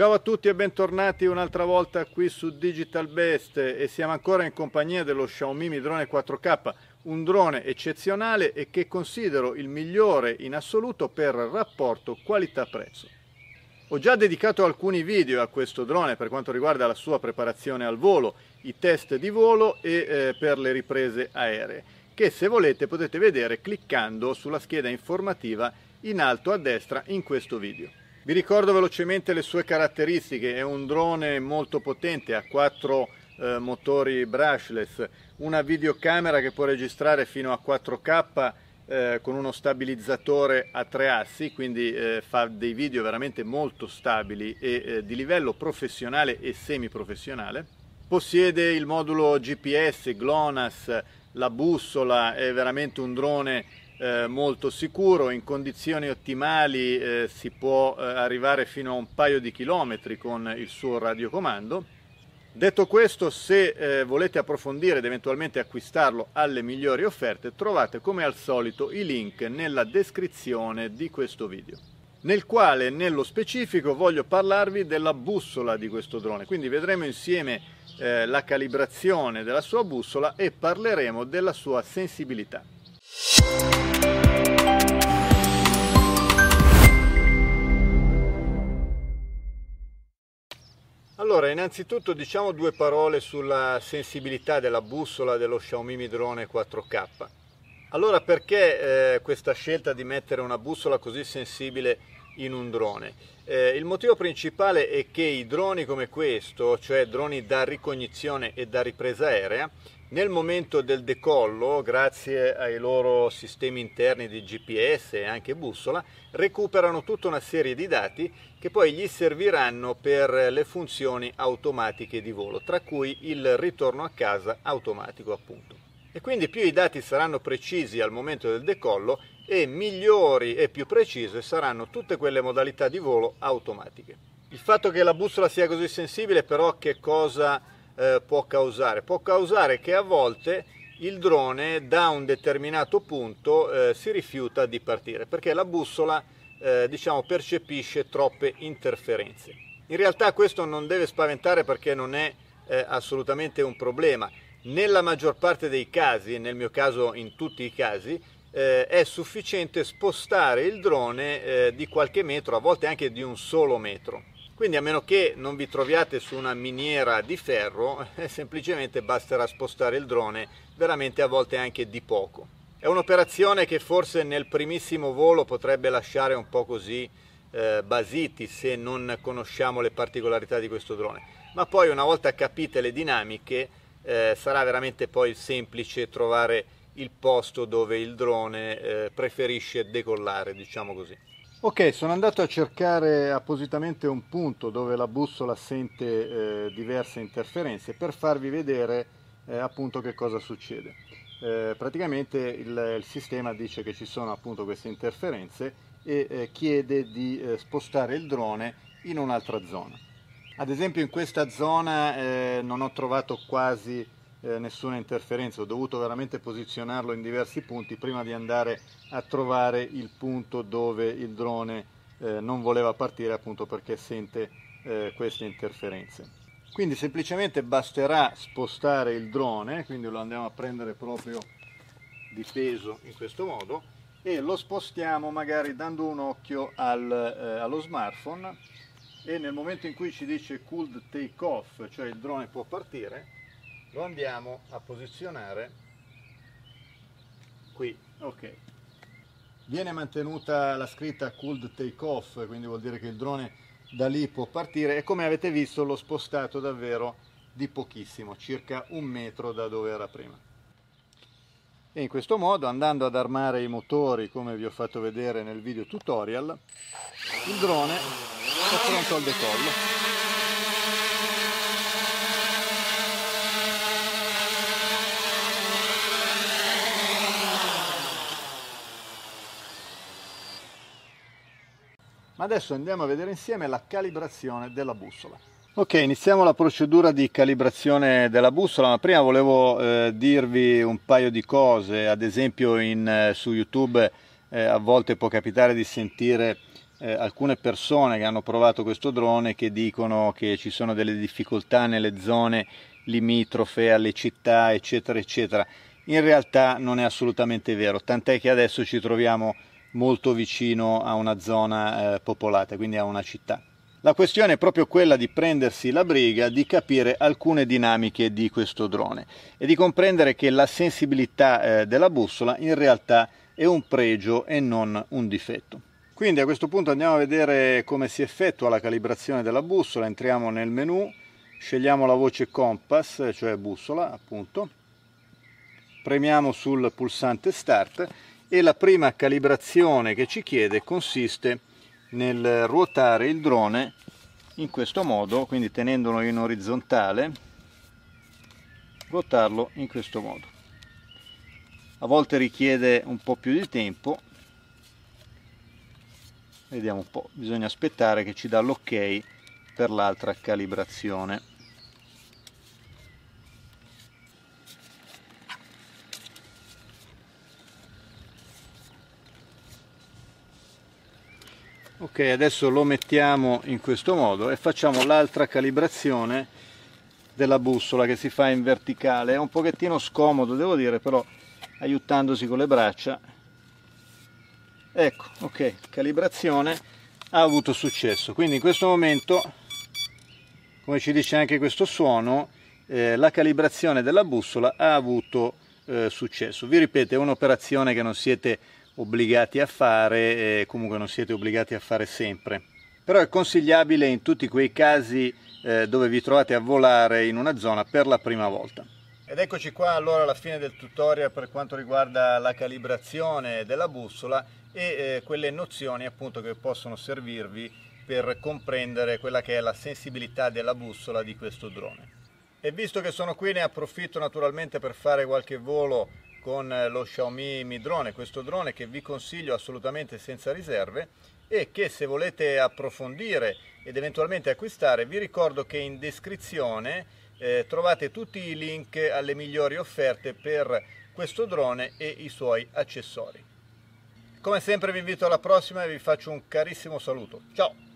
Ciao a tutti e bentornati un'altra volta qui su Digital Best e siamo ancora in compagnia dello Xiaomi Mi Drone 4K, un drone eccezionale e che considero il migliore in assoluto per rapporto qualità-prezzo. Ho già dedicato alcuni video a questo drone per quanto riguarda la sua preparazione al volo, i test di volo e eh, per le riprese aeree, che se volete potete vedere cliccando sulla scheda informativa in alto a destra in questo video. Vi ricordo velocemente le sue caratteristiche, è un drone molto potente, ha quattro eh, motori brushless, una videocamera che può registrare fino a 4K eh, con uno stabilizzatore a tre assi, quindi eh, fa dei video veramente molto stabili e eh, di livello professionale e semiprofessionale. Possiede il modulo GPS, GLONASS, la bussola, è veramente un drone eh, molto sicuro, in condizioni ottimali eh, si può eh, arrivare fino a un paio di chilometri con il suo radiocomando. Detto questo, se eh, volete approfondire ed eventualmente acquistarlo alle migliori offerte, trovate come al solito i link nella descrizione di questo video nel quale nello specifico voglio parlarvi della bussola di questo drone, quindi vedremo insieme eh, la calibrazione della sua bussola e parleremo della sua sensibilità. Allora, innanzitutto diciamo due parole sulla sensibilità della bussola dello Xiaomi Mi Drone 4K. Allora, perché eh, questa scelta di mettere una bussola così sensibile in un drone. Eh, il motivo principale è che i droni come questo, cioè droni da ricognizione e da ripresa aerea, nel momento del decollo, grazie ai loro sistemi interni di GPS e anche bussola, recuperano tutta una serie di dati che poi gli serviranno per le funzioni automatiche di volo, tra cui il ritorno a casa automatico appunto e quindi più i dati saranno precisi al momento del decollo e migliori e più precise saranno tutte quelle modalità di volo automatiche. Il fatto che la bussola sia così sensibile però che cosa eh, può causare? Può causare che a volte il drone da un determinato punto eh, si rifiuta di partire perché la bussola eh, diciamo, percepisce troppe interferenze. In realtà questo non deve spaventare perché non è eh, assolutamente un problema nella maggior parte dei casi, nel mio caso in tutti i casi, eh, è sufficiente spostare il drone eh, di qualche metro, a volte anche di un solo metro. Quindi a meno che non vi troviate su una miniera di ferro, eh, semplicemente basterà spostare il drone veramente a volte anche di poco. È un'operazione che forse nel primissimo volo potrebbe lasciare un po' così eh, basiti se non conosciamo le particolarità di questo drone, ma poi una volta capite le dinamiche eh, sarà veramente poi semplice trovare il posto dove il drone eh, preferisce decollare, diciamo così. Ok, sono andato a cercare appositamente un punto dove la bussola sente eh, diverse interferenze per farvi vedere eh, appunto che cosa succede. Eh, praticamente il, il, sistema dice che ci sono appunto queste interferenze e eh, chiede di spostare il drone in un'altra zona. Ad esempio in questa zona eh, non ho trovato quasi eh, nessuna interferenza, ho dovuto veramente posizionarlo in diversi punti prima di andare a trovare il punto dove il drone eh, non voleva partire appunto perché sente eh, queste interferenze. Quindi semplicemente basterà spostare il drone, quindi lo andiamo a prendere proprio di peso in questo modo e lo spostiamo magari dando un occhio al, eh, allo smartphone e nel momento in cui ci dice could take off, cioè il drone può partire, lo andiamo a posizionare qui, ok. Viene mantenuta la scritta could take off, quindi vuol dire che il drone da lì può partire e come avete visto l'ho spostato davvero di pochissimo, circa un metro da dove era prima. E in questo modo, andando ad armare i motori come vi ho fatto vedere nel video tutorial, il drone sta pronto al decollo. Ma adesso andiamo a vedere insieme la calibrazione della bussola. Ok, iniziamo la procedura di calibrazione della bussola, ma prima volevo eh, dirvi un paio di cose, ad esempio in, eh, su YouTube eh, a volte può capitare di sentire eh, alcune persone che hanno provato questo drone che dicono che ci sono delle difficoltà nelle zone limitrofe alle città, eccetera, eccetera. In realtà non è assolutamente vero, tant'è che adesso ci troviamo molto vicino a una zona eh, popolata, quindi a una città. La questione è proprio quella di prendersi la briga di capire alcune dinamiche di questo drone e di comprendere che la sensibilità eh, della bussola in realtà è un pregio e non un difetto. Quindi a questo punto andiamo a vedere come si effettua la calibrazione della bussola, entriamo nel menu, scegliamo la voce compass, cioè bussola appunto, premiamo sul pulsante start e la prima calibrazione che ci chiede consiste nel ruotare il drone in questo modo, quindi tenendolo in orizzontale, ruotarlo in questo modo. A volte richiede un po' più di tempo, vediamo un po', bisogna aspettare che ci dà l'ok per l'altra calibrazione. ok adesso lo mettiamo in questo modo e facciamo l'altra calibrazione della bussola che si fa in verticale è un pochettino scomodo devo dire però aiutandosi con le braccia ecco ok calibrazione ha avuto successo quindi in questo momento come ci dice anche questo suono eh, la calibrazione della bussola ha avuto eh, successo vi ripeto è un'operazione che non siete obbligati a fare eh, comunque non siete obbligati a fare sempre però è consigliabile in tutti quei casi eh, dove vi trovate a volare in una zona per la prima volta ed eccoci qua allora alla fine del tutorial per quanto riguarda la calibrazione della bussola e eh, quelle nozioni appunto che possono servirvi per comprendere quella che è la sensibilità della bussola di questo drone. E visto che sono qui ne approfitto naturalmente per fare qualche volo con eh, lo Xiaomi Mi Drone, questo drone che vi consiglio assolutamente senza riserve e che se volete approfondire ed eventualmente acquistare vi ricordo che in descrizione eh, trovate tutti i link alle migliori offerte per questo drone e i suoi accessori. Come sempre vi invito alla prossima e vi faccio un carissimo saluto. Ciao!